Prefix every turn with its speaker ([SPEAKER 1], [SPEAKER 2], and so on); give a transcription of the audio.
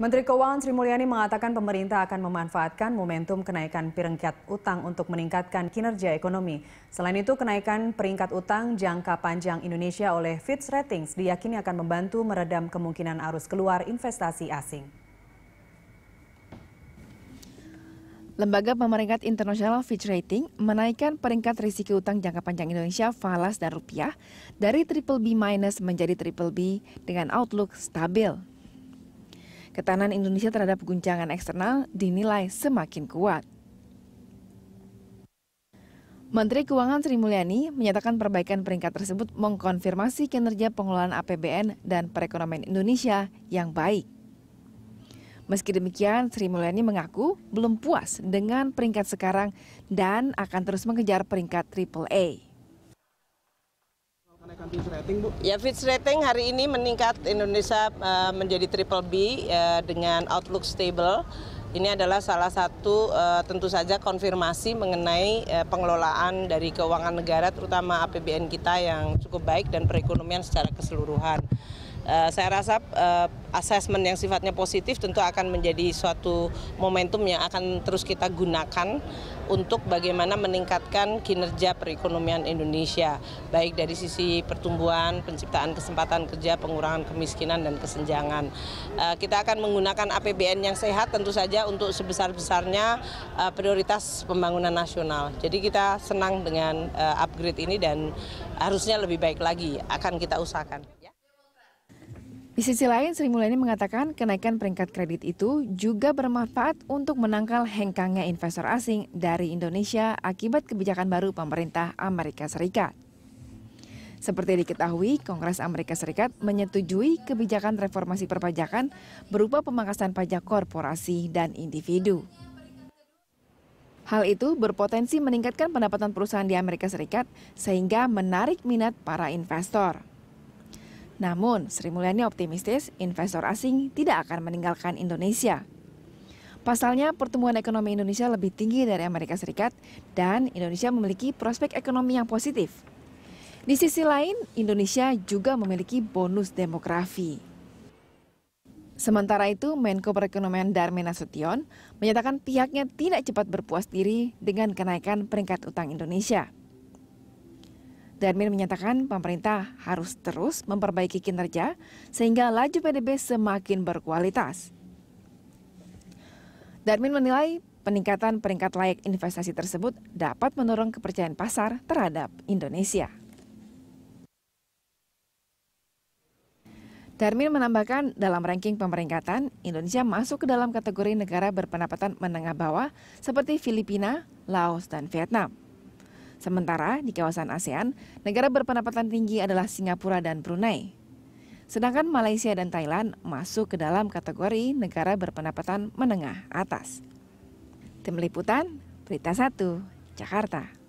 [SPEAKER 1] Menteri Keuangan Sri Mulyani mengatakan pemerintah akan memanfaatkan momentum kenaikan peringkat utang untuk meningkatkan kinerja ekonomi. Selain itu, kenaikan peringkat utang jangka panjang Indonesia oleh Fitch Ratings diyakini akan membantu meredam kemungkinan arus keluar investasi
[SPEAKER 2] asing. Lembaga pemeringkat internasional Fitch Rating menaikkan peringkat risiko utang jangka panjang Indonesia falas dan rupiah dari triple B minus menjadi triple B dengan outlook stabil ketahanan Indonesia terhadap guncangan eksternal dinilai semakin kuat. Menteri Keuangan Sri Mulyani menyatakan perbaikan peringkat tersebut mengkonfirmasi kinerja pengelolaan APBN dan perekonomian Indonesia yang baik. Meski demikian, Sri Mulyani mengaku belum puas dengan peringkat sekarang dan akan terus mengejar peringkat AAA.
[SPEAKER 1] Bu? Ya, Fitch rating hari ini meningkat Indonesia uh, menjadi triple B uh, dengan outlook stable. Ini adalah salah satu uh, tentu saja konfirmasi mengenai uh, pengelolaan dari keuangan negara terutama APBN kita yang cukup baik dan perekonomian secara keseluruhan. Eh, saya rasa uh, eh, asesmen yang sifatnya positif tentu akan menjadi suatu momentum yang akan terus kita gunakan untuk bagaimana meningkatkan kinerja perekonomian Indonesia, baik dari sisi pertumbuhan, penciptaan kesempatan kerja, pengurangan kemiskinan dan kesenjangan. Eh, kita akan menggunakan APBN yang sehat tentu saja untuk sebesar-besarnya prioritas pembangunan nasional. Jadi kita senang dengan upgrade ini dan harusnya lebih baik lagi akan kita usahakan.
[SPEAKER 2] Di sisi lain, Sri Mulyani mengatakan kenaikan peringkat kredit itu juga bermanfaat untuk menangkal hengkangnya investor asing dari Indonesia akibat kebijakan baru pemerintah Amerika Serikat. Seperti diketahui, Kongres Amerika Serikat menyetujui kebijakan reformasi perpajakan berupa pemangkasan pajak korporasi dan individu. Hal itu berpotensi meningkatkan pendapatan perusahaan di Amerika Serikat sehingga menarik minat para investor. Namun, Sri Mulyani optimistis investor asing tidak akan meninggalkan Indonesia. Pasalnya, pertumbuhan ekonomi Indonesia lebih tinggi dari Amerika Serikat dan Indonesia memiliki prospek ekonomi yang positif. Di sisi lain, Indonesia juga memiliki bonus demografi. Sementara itu, Menko Perekonomian Darmin Nasution menyatakan pihaknya tidak cepat berpuas diri dengan kenaikan peringkat utang Indonesia. Darmin menyatakan pemerintah harus terus memperbaiki kinerja sehingga laju PDB semakin berkualitas. Darmin menilai peningkatan peringkat layak investasi tersebut dapat menurun kepercayaan pasar terhadap Indonesia. Darmin menambahkan dalam ranking pemeringkatan, Indonesia masuk ke dalam kategori negara berpendapatan menengah bawah seperti Filipina, Laos, dan Vietnam. Sementara di kawasan ASEAN, negara berpendapatan tinggi adalah Singapura dan Brunei. Sedangkan Malaysia dan Thailand masuk ke dalam kategori negara berpendapatan menengah atas. Tim Liputan, Berita 1, Jakarta.